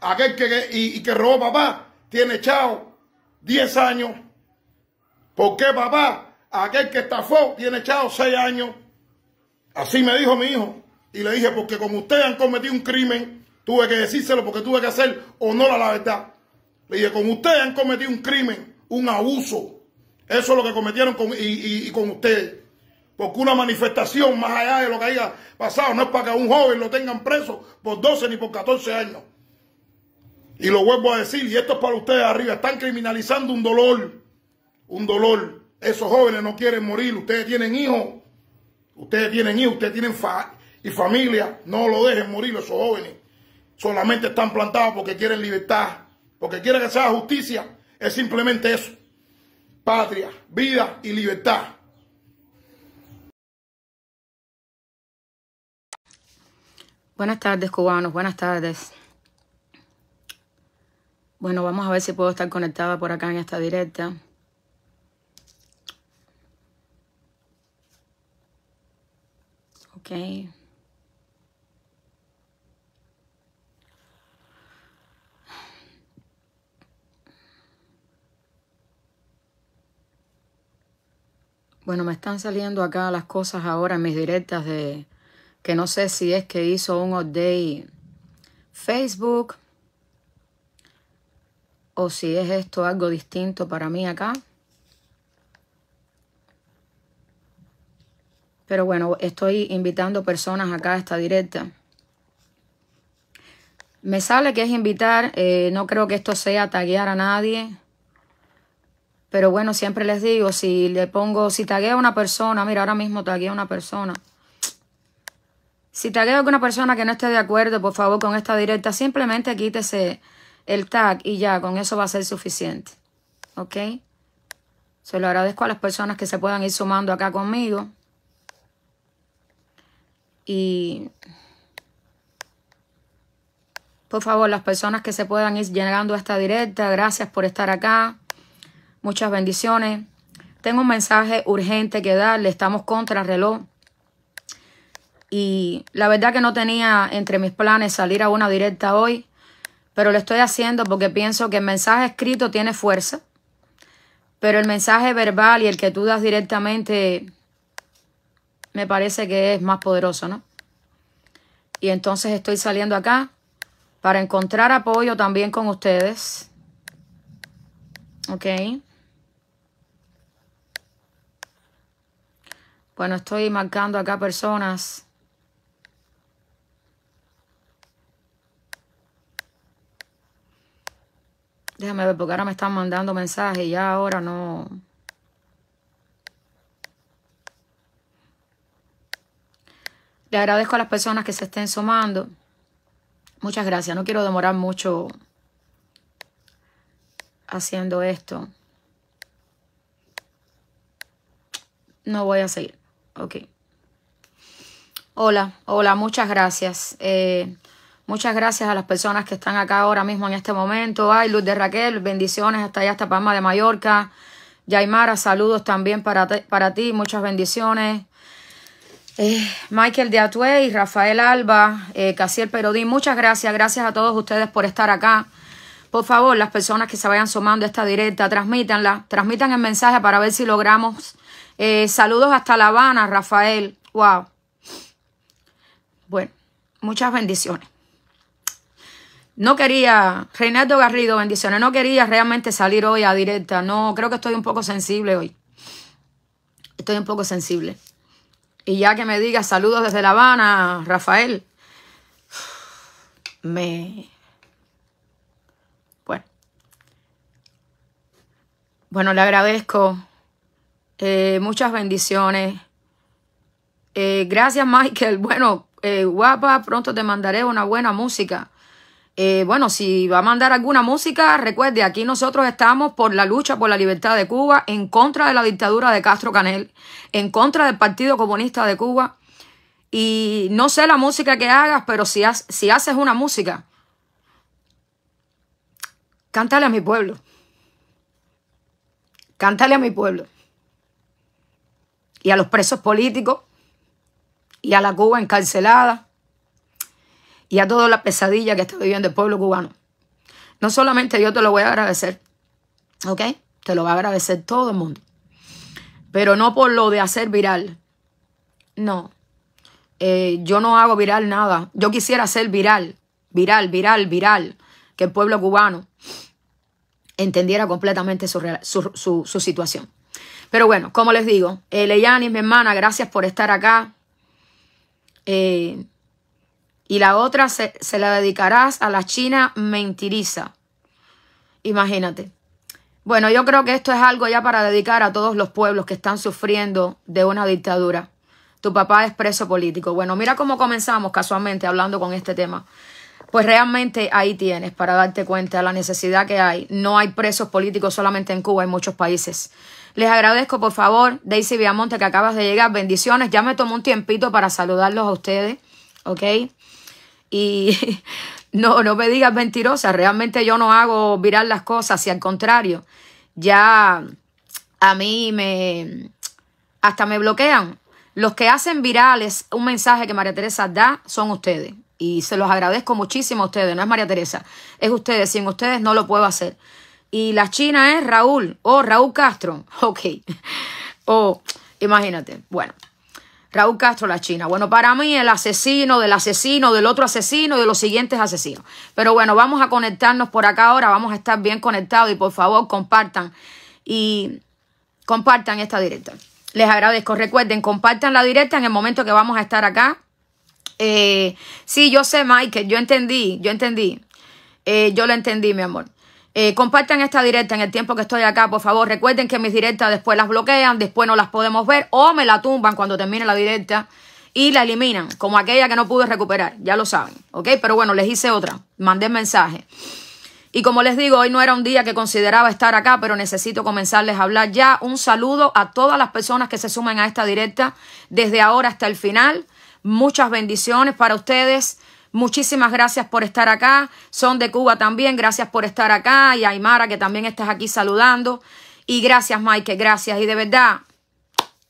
Aquel que, y, que robó papá tiene echado 10 años. ¿Por qué papá? Aquel que estafó tiene echado 6 años. Así me dijo mi hijo. Y le dije, porque como ustedes han cometido un crimen, tuve que decírselo porque tuve que hacer honor a la verdad. Le dije, como ustedes han cometido un crimen, un abuso. Eso es lo que cometieron con, y, con ustedes. Porque una manifestación, más allá de lo que haya pasado, no es para que a un joven lo tengan preso por 12 ni por 14 años. Y lo vuelvo a decir, y esto es para ustedes arriba, están criminalizando un dolor, un dolor. Esos jóvenes no quieren morir, ustedes tienen hijos, ustedes tienen hijos, ustedes tienen y familia, no lo dejen morir esos jóvenes. Solamente están plantados porque quieren libertad, porque quieren que sea justicia, es simplemente eso. Patria, vida y libertad. Buenas tardes, cubanos, buenas tardes. Bueno, vamos a ver si puedo estar conectada por acá en esta directa. Ok. Bueno, me están saliendo acá las cosas ahora en mis directas de que no sé si es que hizo un update Facebook o si es esto algo distinto para mí acá. Pero bueno, estoy invitando personas acá a esta directa. Me sale que es invitar, eh, no creo que esto sea taguear a nadie. Pero bueno, siempre les digo, si le pongo, si tagueo a una persona, mira, ahora mismo tagueo a una persona. Si tagueo a una persona que no esté de acuerdo, por favor, con esta directa, simplemente quítese el tag y ya, con eso va a ser suficiente. ¿Ok? Se lo agradezco a las personas que se puedan ir sumando acá conmigo. Y por favor, las personas que se puedan ir llegando a esta directa, gracias por estar acá. Muchas bendiciones. Tengo un mensaje urgente que darle. Estamos contra el reloj. Y la verdad que no tenía entre mis planes salir a una directa hoy pero lo estoy haciendo porque pienso que el mensaje escrito tiene fuerza, pero el mensaje verbal y el que tú das directamente me parece que es más poderoso, ¿no? Y entonces estoy saliendo acá para encontrar apoyo también con ustedes. Ok. Bueno, estoy marcando acá personas. Déjame ver, porque ahora me están mandando mensajes y ya ahora no... Le agradezco a las personas que se estén sumando. Muchas gracias. No quiero demorar mucho haciendo esto. No voy a seguir. Ok. Hola, hola, muchas gracias. Eh, Muchas gracias a las personas que están acá ahora mismo en este momento. Ay, Luz de Raquel, bendiciones hasta allá, hasta Palma de Mallorca. Yaimara, saludos también para, para ti, muchas bendiciones. Eh, Michael de Atuey, Rafael Alba, eh, Casiel Perodín, muchas gracias, gracias a todos ustedes por estar acá. Por favor, las personas que se vayan sumando a esta directa, transmítanla, transmitan el mensaje para ver si logramos. Eh, saludos hasta La Habana, Rafael. Wow. Bueno, muchas bendiciones. No quería, Reinaldo Garrido, bendiciones, no quería realmente salir hoy a directa. No, creo que estoy un poco sensible hoy. Estoy un poco sensible. Y ya que me digas saludos desde La Habana, Rafael, me... Bueno. Bueno, le agradezco. Eh, muchas bendiciones. Eh, gracias, Michael. Bueno, eh, guapa, pronto te mandaré una buena música. Eh, bueno, si va a mandar alguna música, recuerde, aquí nosotros estamos por la lucha por la libertad de Cuba, en contra de la dictadura de Castro Canel, en contra del Partido Comunista de Cuba. Y no sé la música que hagas, pero si, si haces una música, cántale a mi pueblo. Cántale a mi pueblo. Y a los presos políticos. Y a la Cuba encarcelada y a toda la pesadilla que está viviendo el pueblo cubano. No solamente yo te lo voy a agradecer, ¿ok? Te lo va a agradecer todo el mundo. Pero no por lo de hacer viral. No. Eh, yo no hago viral nada. Yo quisiera hacer viral, viral, viral, viral. Que el pueblo cubano entendiera completamente su, su, situación. Pero bueno, como les digo, eh, mi hermana, gracias por estar acá. Eh, y la otra se, la dedicarás a la China mentiriza. Imagínate. Bueno, yo creo que esto es algo ya para dedicar a todos los pueblos que están sufriendo de una dictadura. Tu papá es preso político. Bueno, mira cómo comenzamos casualmente hablando con este tema. Pues realmente ahí tienes para darte cuenta de la necesidad que hay. No hay presos políticos solamente en Cuba, hay muchos países. Les agradezco, por favor, Daisy Viamonte, que acabas de llegar. Bendiciones. Ya me tomo un tiempito para saludarlos a ustedes. ¿Ok? Y no, no me digas mentirosa, realmente yo no hago virar las cosas, y al contrario, ya a mí me hasta me bloquean. Los que hacen virales un mensaje que María Teresa da son ustedes. Y se los agradezco muchísimo a ustedes, no es María Teresa, es ustedes, sin ustedes no lo puedo hacer. Y la China es Raúl, o Raúl Castro, ok. O imagínate, bueno. Raúl Castro, la China. Bueno, para mí el asesino del asesino, del otro asesino y de los siguientes asesinos. Pero bueno, vamos a conectarnos por acá ahora, vamos a estar bien conectados y por favor compartan y compartan esta directa. Les agradezco, recuerden, compartan la directa en el momento que vamos a estar acá. Eh, sí, yo sé, Michael, yo entendí, yo entendí. Eh, yo lo entendí, mi amor. Eh, compartan esta directa en el tiempo que estoy acá, por favor. Recuerden que mis directas después las bloquean, después no las podemos ver o me la tumban cuando termine la directa y la eliminan, como aquella que no pude recuperar, ya lo saben, ¿ok? Pero bueno, les hice otra, mandé mensaje. Y como les digo, hoy no era un día que consideraba estar acá, pero necesito comenzarles a hablar ya. Un saludo a todas las personas que se sumen a esta directa desde ahora hasta el final. Muchas bendiciones para ustedes. Muchísimas gracias por estar acá. Son de Cuba también, gracias por estar acá. Y Aymara, que también estás aquí saludando. Y gracias, Mike, gracias. Y de verdad,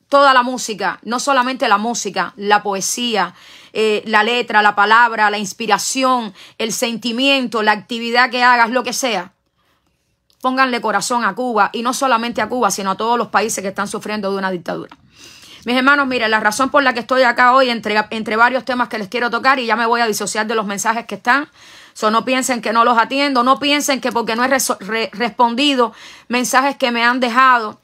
toda la música, no solamente la música, la poesía, eh, la letra, la palabra, la inspiración, el sentimiento, la actividad que hagas, lo que sea. Pónganle corazón a Cuba y no solamente a Cuba, sino a todos los países que están sufriendo de una dictadura. Mis hermanos, miren, la razón por la que estoy acá hoy, entre, varios temas que les quiero tocar, y ya me voy a disociar de los mensajes que están, So, no piensen que no los atiendo, no piensen que porque no he respondido mensajes que me han dejado,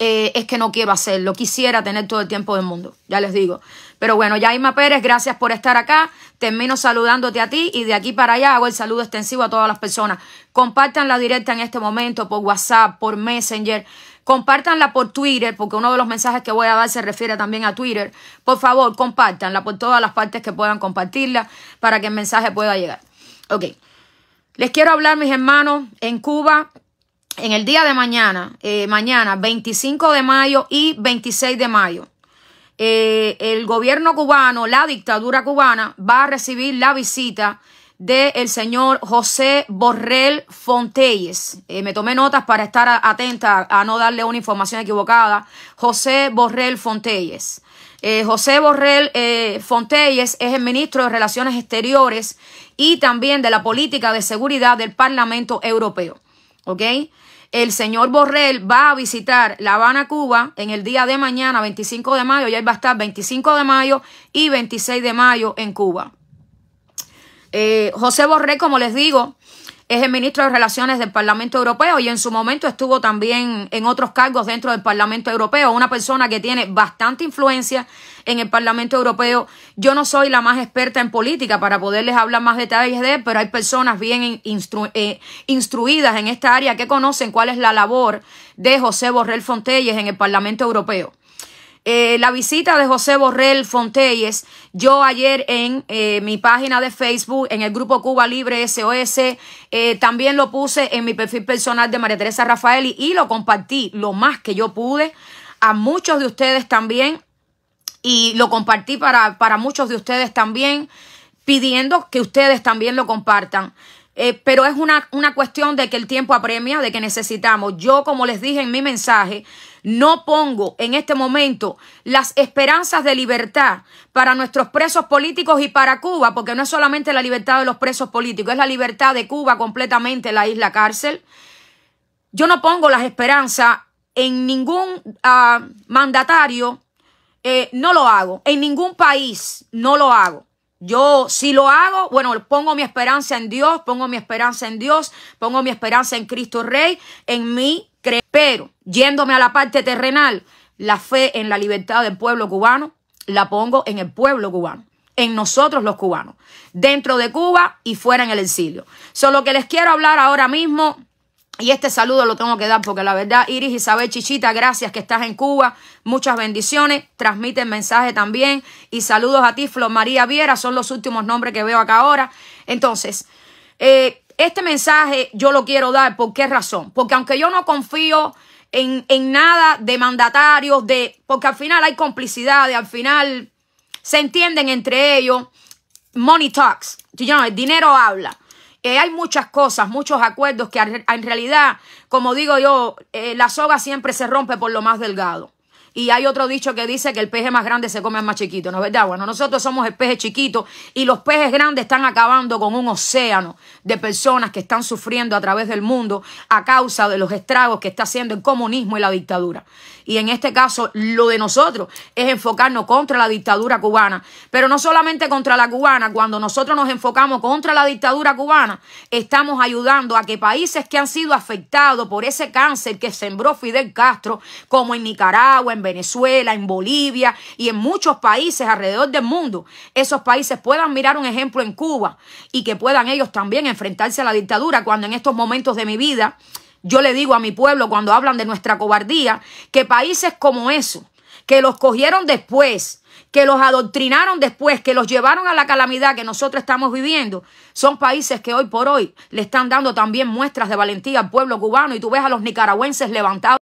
eh, es que no quiero hacerlo. Quisiera tener todo el tiempo del mundo, ya les digo. Pero bueno, Yaima Pérez, gracias por estar acá. Termino saludándote a ti y de aquí para allá hago el saludo extensivo a todas las personas. Compartan la directa en este momento por WhatsApp, por Messenger. Compártanla por Twitter, porque uno de los mensajes que voy a dar se refiere también a Twitter. Por favor, compártanla por todas las partes que puedan compartirla para que el mensaje pueda llegar. Ok. Les quiero hablar, mis hermanos, en Cuba, en el día de mañana, eh, mañana 25 de mayo y 26 de mayo. Eh, el gobierno cubano, la dictadura cubana, va a recibir la visita del el señor José Borrell Fontelles. Eh, me tomé notas para estar atenta a no darle una información equivocada. José Borrell Fontelles. Eh, José Borrell eh, Fontelles es el ministro de Relaciones Exteriores y también de la Política de Seguridad del Parlamento Europeo. ¿Ok? El señor Borrell va a visitar La Habana, Cuba, en el día de mañana, 25 de mayo, y ahí va a estar 25 de mayo y 26 de mayo en Cuba. Eh, José Borrell, como les digo, es el ministro de Relaciones del Parlamento Europeo y en su momento estuvo también en otros cargos dentro del Parlamento Europeo, una persona que tiene bastante influencia en el Parlamento Europeo. Yo no soy la más experta en política para poderles hablar más detalles de él, pero hay personas bien eh, instruidas en esta área que conocen cuál es la labor de José Borrell Fontelles en el Parlamento Europeo. Eh, la visita de José Borrell Fontelles, yo ayer en eh, mi página de Facebook, en el grupo Cuba Libre SOS, eh, también lo puse en mi perfil personal de María Teresa Rafaeli y lo compartí lo más que yo pude a muchos de ustedes también y lo compartí para, muchos de ustedes también, pidiendo que ustedes también lo compartan. pero es una, una cuestión de que el tiempo apremia, de que necesitamos. Yo, como les dije en mi mensaje, no pongo en este momento las esperanzas de libertad para nuestros presos políticos y para Cuba, porque no es solamente la libertad de los presos políticos, es la libertad de Cuba completamente, la isla cárcel. Yo no pongo las esperanzas en ningún ah, mandatario, eh, no lo hago. En ningún país, no lo hago. Yo si lo hago, bueno, pongo mi esperanza en Dios, pongo mi esperanza en Dios, pongo mi esperanza en Cristo Rey, en mí. Pero, yéndome a la parte terrenal, la fe en la libertad del pueblo cubano la pongo en el pueblo cubano, en nosotros los cubanos, dentro de Cuba y fuera en el exilio. Solo que les quiero hablar ahora mismo y este saludo lo tengo que dar porque la verdad, Iris Isabel Chichita, gracias que estás en Cuba. Muchas bendiciones. Transmite el mensaje también. Y saludos a ti, Flor María Viera. Son los últimos nombres que veo acá ahora. Entonces, eh, este mensaje yo lo quiero dar, ¿por qué razón? Porque aunque yo no confío en, nada de mandatarios, de, porque al final hay complicidades, al final se entienden entre ellos, money talks, el dinero habla. Eh, hay muchas cosas, muchos acuerdos que en realidad, como digo yo, eh, la soga siempre se rompe por lo más delgado. Y hay otro dicho que dice que el peje más grande se come al más chiquito, ¿no es verdad? Bueno, nosotros somos el peje chiquito y los pejes grandes están acabando con un océano de personas que están sufriendo a través del mundo a causa de los estragos que está haciendo el comunismo y la dictadura y en este caso lo de nosotros es enfocarnos contra la dictadura cubana. Pero no solamente contra la cubana, cuando nosotros nos enfocamos contra la dictadura cubana, estamos ayudando a que países que han sido afectados por ese cáncer que sembró Fidel Castro, como en Nicaragua, en Venezuela, en Bolivia y en muchos países alrededor del mundo, esos países puedan mirar un ejemplo en Cuba y que puedan ellos también enfrentarse a la dictadura cuando en estos momentos de mi vida yo le digo a mi pueblo cuando hablan de nuestra cobardía que países como eso, que los cogieron después, que los adoctrinaron después, que los llevaron a la calamidad que nosotros estamos viviendo, son países que hoy por hoy le están dando también muestras de valentía al pueblo cubano y tú ves a los nicaragüenses levantados.